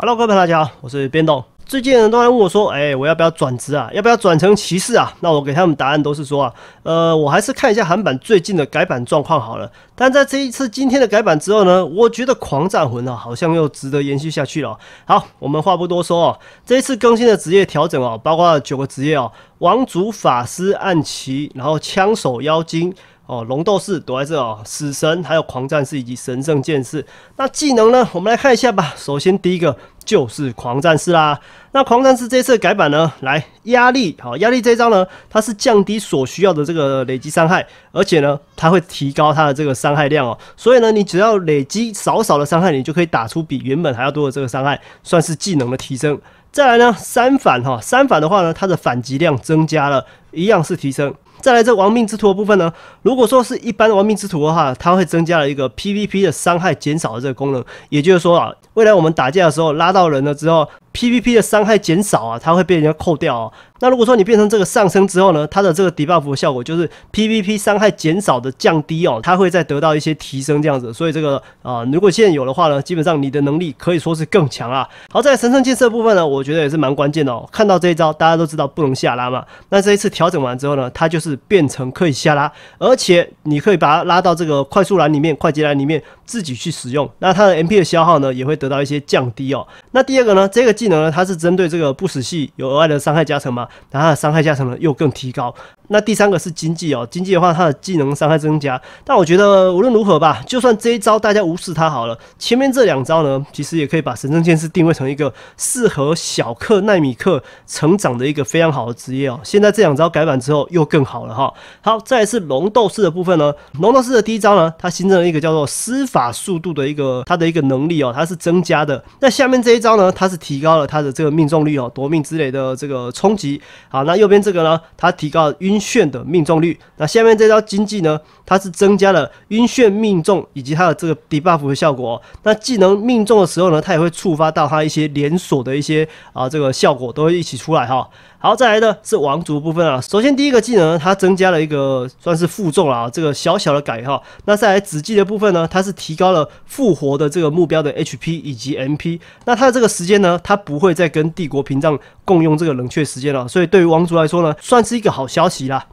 Hello，各位朋友，大家好，我是边董。最近都在问我说，哎，我要不要转职啊？要不要转成骑士啊？那我给他们答案都是说啊，呃，我还是看一下韩版最近的改版状况好了。但在这一次今天的改版之后呢，我觉得狂战魂啊，好像又值得延续下去了。好，我们话不多说啊，这一次更新的职业调整啊，包括九个职业啊，王族法师、暗骑，然后枪手、妖精。哦，龙斗士躲在这哦，死神还有狂战士以及神圣剑士。那技能呢？我们来看一下吧。首先，第一个就是狂战士啦。那狂战士这次改版呢，来压力，好压力这一招呢，它是降低所需要的这个累积伤害，而且呢，它会提高它的这个伤害量哦。所以呢，你只要累积少少的伤害，你就可以打出比原本还要多的这个伤害，算是技能的提升。再来呢，三反哈，三反的话呢，它的反击量增加了一样是提升。再来这亡命之徒的部分呢？如果说是一般亡命之徒的话，它会增加了一个 PVP 的伤害减少的这个功能，也就是说啊，未来我们打架的时候拉到人了之后，PVP 的伤害减少啊，它会被人家扣掉。那如果说你变成这个上升之后呢，它的这个 debuff 的效果就是 PVP 伤害减少的降低哦，它会再得到一些提升这样子。所以这个啊，如果现在有的话呢，基本上你的能力可以说是更强啊。好，在神圣建设部分呢，我觉得也是蛮关键的。哦。看到这一招，大家都知道不能下拉嘛。那这一次调整完之后呢，它就是变成可以下拉，而且你可以把它拉到这个快速栏里面、快捷栏里面自己去使用。那它的 MP 的消耗呢，也会得到一些降低哦。那第二个呢，这个技能呢，它是针对这个不死系有额外的伤害加成嘛？那它的伤害加成呢又更提高。那第三个是经济哦，经济的话它的技能伤害增加。但我觉得无论如何吧，就算这一招大家无视它好了。前面这两招呢，其实也可以把神圣剑士定位成一个适合小克奈米克成长的一个非常好的职业哦。现在这两招改版之后又更好了哈。好，再来是龙斗士的部分呢。龙斗士的第一招呢，它新增了一个叫做“施法速度”的一个它的一个能力哦，它是增加的。那下面这一招呢，它是提高了它的这个命中率哦，夺命之雷的这个冲击。好，那右边这个呢？它提高晕眩的命中率。那下面这招经济呢？它是增加了晕眩命中以及它的这个 debuff 的效果。那技能命中的时候呢？它也会触发到它一些连锁的一些啊这个效果都会一起出来哈。好，再来的是王族部分啊。首先第一个技能呢，它增加了一个算是负重啊，这个小小的改哈。那再来子技的部分呢？它是提高了复活的这个目标的 HP 以及 MP。那它的这个时间呢？它不会再跟帝国屏障共用这个冷却时间了。所以对于王族来说呢，算是一个好消息啦。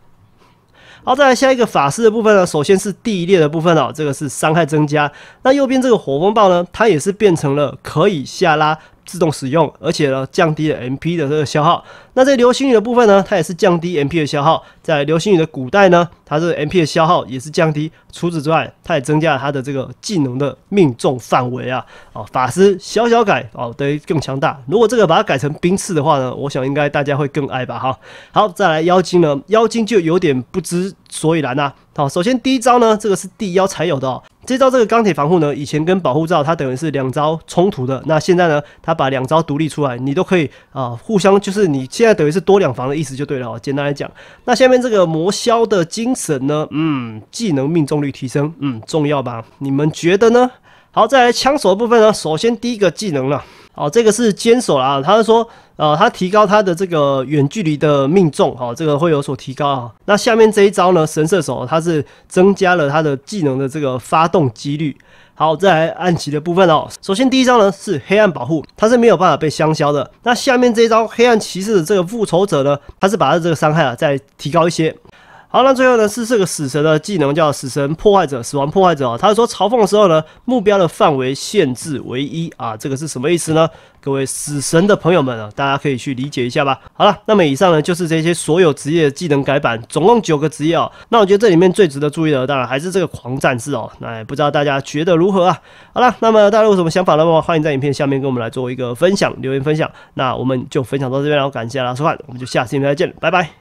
好，再来下一个法师的部分呢，首先是第一列的部分哦，这个是伤害增加。那右边这个火风暴呢，它也是变成了可以下拉。自动使用，而且呢，降低了 MP 的这个消耗。那在流星雨的部分呢，它也是降低 MP 的消耗。在流星雨的古代呢，它个 MP 的消耗也是降低。除此之外，它也增加了它的这个技能的命中范围啊。哦，法师小小改哦，等于更强大。如果这个把它改成冰刺的话呢，我想应该大家会更爱吧哈。好，再来妖精呢，妖精就有点不知所以然啊。好，首先第一招呢，这个是地妖才有的哦。这招这个钢铁防护呢，以前跟保护罩它等于是两招冲突的，那现在呢，它把两招独立出来，你都可以啊互相就是你现在等于是多两防的意思就对了哦。简单来讲，那下面这个磨削的精神呢，嗯，技能命中率提升，嗯，重要吧？你们觉得呢？好，再来枪手部分呢，首先第一个技能了，哦，这个是坚守啦，他是说。啊，他提高他的这个远距离的命中，哈，这个会有所提高啊。那下面这一招呢，神射手，他是增加了他的技能的这个发动几率。好，再来暗棋的部分哦。首先第一招呢是黑暗保护，它是没有办法被相消的。那下面这一招，黑暗骑士的这个复仇者呢，他是把他这个伤害啊再提高一些。好，那最后呢是这个死神的技能叫死神破坏者，死亡破坏者啊。他说嘲讽的时候呢，目标的范围限制为一啊，这个是什么意思呢？各位死神的朋友们啊，大家可以去理解一下吧。好了，那么以上呢就是这些所有职业的技能改版，总共九个职业哦。那我觉得这里面最值得注意的，当然还是这个狂战士哦。那不知道大家觉得如何啊？好了，那么大家有什么想法的话，欢迎在影片下面跟我们来做一个分享，留言分享。那我们就分享到这边了，感谢大家收看，我们就下期影片再见，拜拜。